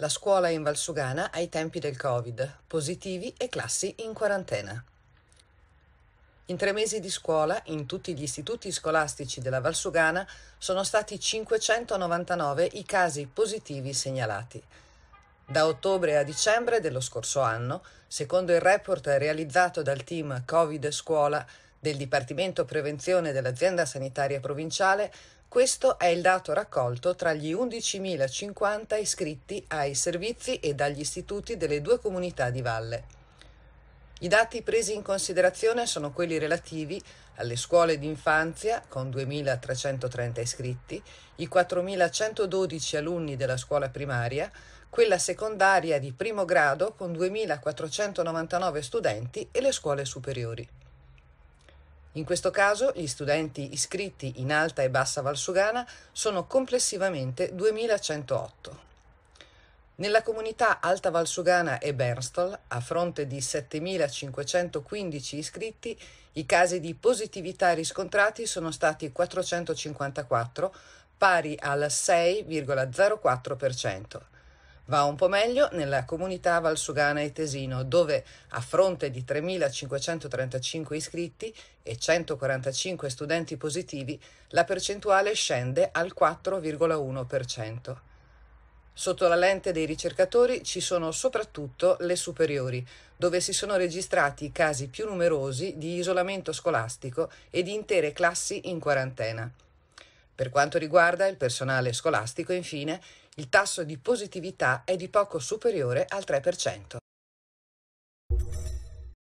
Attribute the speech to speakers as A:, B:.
A: La scuola in Valsugana ai tempi del Covid, positivi e classi in quarantena. In tre mesi di scuola, in tutti gli istituti scolastici della Valsugana, sono stati 599 i casi positivi segnalati. Da ottobre a dicembre dello scorso anno, secondo il report realizzato dal team Covid Scuola, del Dipartimento Prevenzione dell'Azienda Sanitaria Provinciale, questo è il dato raccolto tra gli 11.050 iscritti ai servizi e dagli istituti delle due comunità di valle. I dati presi in considerazione sono quelli relativi alle scuole d'infanzia con 2.330 iscritti, i 4.112 alunni della scuola primaria, quella secondaria di primo grado con 2.499 studenti e le scuole superiori. In questo caso gli studenti iscritti in Alta e Bassa Valsugana sono complessivamente 2108. Nella comunità Alta Valsugana e Bernstol, a fronte di 7.515 iscritti, i casi di positività riscontrati sono stati 454, pari al 6,04%. Va un po' meglio nella comunità valsugana e Tesino, dove a fronte di 3.535 iscritti e 145 studenti positivi, la percentuale scende al 4,1%. Sotto la lente dei ricercatori ci sono soprattutto le superiori, dove si sono registrati i casi più numerosi di isolamento scolastico e di intere classi in quarantena. Per quanto riguarda il personale scolastico, infine, il tasso di positività è di poco superiore al 3%.